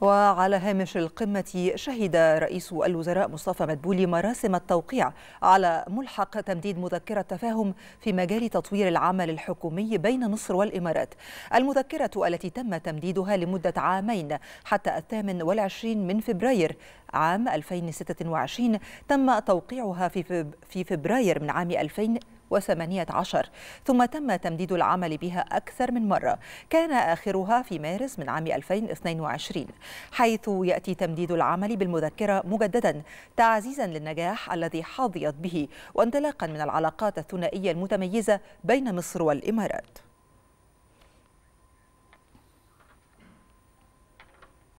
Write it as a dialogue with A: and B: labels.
A: وعلى هامش القمة شهد رئيس الوزراء مصطفى مدبولي مراسم التوقيع على ملحق تمديد مذكرة تفاهم في مجال تطوير العمل الحكومي بين مصر والإمارات المذكرة التي تم تمديدها لمدة عامين حتى الثامن والعشرين من فبراير عام 2026 تم توقيعها في فبراير من عام 2000 و18 ثم تم تمديد العمل بها أكثر من مرة كان آخرها في مارس من عام 2022 حيث يأتي تمديد العمل بالمذكرة مجددا تعزيزا للنجاح الذي حظيت به وانطلاقا من العلاقات الثنائية المتميزة بين مصر والإمارات